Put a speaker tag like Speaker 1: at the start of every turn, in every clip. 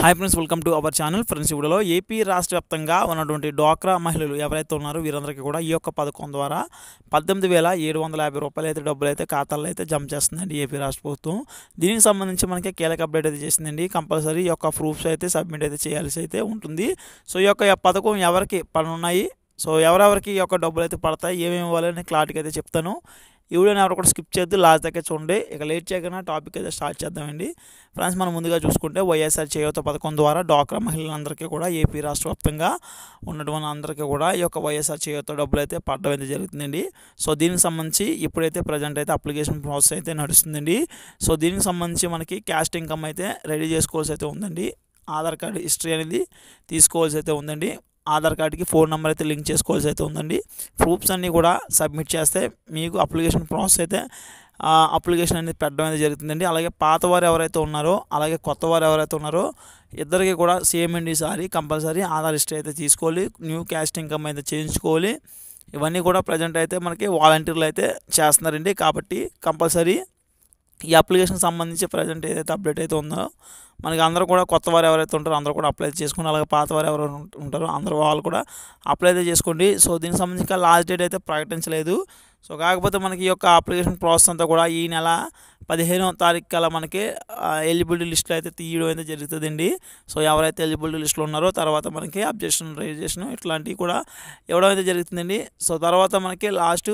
Speaker 1: hi friends welcome to our channel friends ఇప్పుడులో AP రాష్ట్ర వ్యాప్తంగా ఉన్నటువంటి డ్వాక్రా మహిళలు ఎవరైతే ఉన్నారో వీరందరికీ కూడా ఈ యొక్క పథకం ద్వారా పద్దెనిమిది వేల ఏడు వందల యాభై రూపాయలు అయితే డబ్బులు అయితే ఖాతాల్లో అయితే జమ చేస్తుందండి ఏపీ రాష్ట్ర ప్రభుత్వం దీనికి సంబంధించి మనకి కీలక అప్డేట్ అయితే చేసిందండి కంపల్సరీ ఈ యొక్క ప్రూఫ్స్ అయితే సబ్మిట్ అయితే చేయాల్సి అయితే ఉంటుంది సో ఈ యొక్క పథకం ఎవరికి పనున్నాయి సో ఎవరెవరికి ఈ యొక్క డబ్బులు అయితే పడతాయి ఏమేమి ఇవ్వాలని క్లారిటీగా అయితే చెప్తాను ఈ వీడియోని ఎవరు కూడా స్కిప్ చేద్దు లాస్ట్ దగ్గర చూడండి ఇక లేట్ చేయకుండా టాపిక్ అయితే స్టార్ట్ చేద్దామండి ఫ్రెండ్స్ మనం ముందుగా చూసుకుంటే వైఎస్ఆర్ చేయూత పథకం ద్వారా డ్వాక్రా మహిళలందరికీ కూడా ఏపీ రాష్ట్ర వ్యాప్తంగా ఉన్నటువంటి అందరికీ కూడా ఈ యొక్క వైఎస్ఆర్ చేయూత డబ్బులు అయితే పడ్డం అయితే జరుగుతుందండి సో దీనికి సంబంధించి ఇప్పుడైతే ప్రజెంట్ అయితే అప్లికేషన్ ప్రాసెస్ అయితే నడుస్తుందండి సో దీనికి సంబంధించి మనకి క్యాస్ట్ ఇన్కమ్ అయితే రెడీ చేసుకోవాల్సి అయితే ఉందండి ఆధార్ కార్డు హిస్టరీ అనేది తీసుకోవాల్సి అయితే ఉందండి ఆధార్ కార్డుకి ఫోన్ నెంబర్ అయితే లింక్ చేసుకోవాల్సి అయితే ఉందండి ప్రూఫ్స్ అన్నీ కూడా సబ్మిట్ చేస్తే మీకు అప్లికేషన్ ప్రాసెస్ అయితే అప్లికేషన్ అనేది పెట్టడం అనేది జరుగుతుందండి అలాగే పాతవారు ఎవరైతే ఉన్నారో అలాగే కొత్త వారు ఎవరైతే ఉన్నారో ఇద్దరికి కూడా సేమ్ అండి ఈసారి కంపల్సరీ ఆధార్ హిస్టరీ అయితే తీసుకోవాలి న్యూ క్యాస్ట్ ఇన్కమ్ అయితే చేయించుకోవాలి ఇవన్నీ కూడా ప్రజెంట్ అయితే మనకి వాలంటీర్లు అయితే చేస్తున్నారండి కాబట్టి కంపల్సరీ ఈ అప్లికేషన్ సంబంధించి ప్రజెంట్ ఏదైతే అప్డేట్ అయితే ఉందో మనకి అందరూ కూడా కొత్త వారు ఎవరైతే ఉంటారో అందరూ కూడా అప్లై చేసుకుని అలాగే పాత వారు ఎవరు ఉంటారో అందరూ వాళ్ళు కూడా అప్లై అయితే చేసుకోండి సో దీనికి సంబంధించి లాస్ట్ డేట్ అయితే ప్రకటించలేదు సో కాకపోతే మనకి ఈ యొక్క అప్లికేషన్ ప్రాసెస్ అంతా కూడా ఈ నెల పదిహేనవ తారీఖు కల్లా మనకి ఎలిజిబిలిటీ లిస్టులు అయితే తీయడం అయితే జరుగుతుందండి సో ఎవరైతే ఎలిజిబిలిటీ లిస్టులో ఉన్నారో తర్వాత మనకి అబ్జెక్షన్ రిజిస్ట్రేషన్ ఇట్లాంటివి కూడా ఇవ్వడం అయితే జరుగుతుందండి సో తర్వాత మనకి లాస్ట్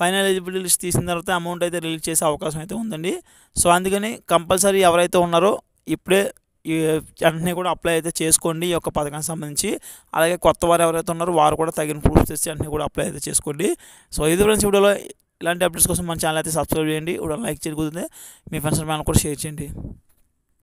Speaker 1: ఫైనల్ ఎలిజిబిలిటీ లిస్ట్ తీసిన తర్వాత అమౌంట్ అయితే రిలీజ్ చేసే అవకాశం అయితే ఉందండి సో అందుకని కంపల్సరీ ఎవరైతే ఉన్నారో ఇప్పుడే వెంటనే కూడా అప్లై అయితే చేసుకోండి ఈ యొక్క పథకానికి సంబంధించి అలాగే కొత్త వారు ఎవరైతే ఉన్నారో వారు కూడా తగిన ప్రూఫ్స్ తెచ్చి వెంటనే కూడా అప్లై అయితే చేసుకోండి సో ఇది ఫ్రెండ్స్ వీడియోలో ఇలాంటి అప్డేట్స్ కోసం మన ఛానల్ అయితే సబ్స్క్రైబ్ చేయండి ఇప్పుడు లైక్ చేయకూడదు మీ ఫ్రెండ్స్ మనం కూడా షేర్ చేయండి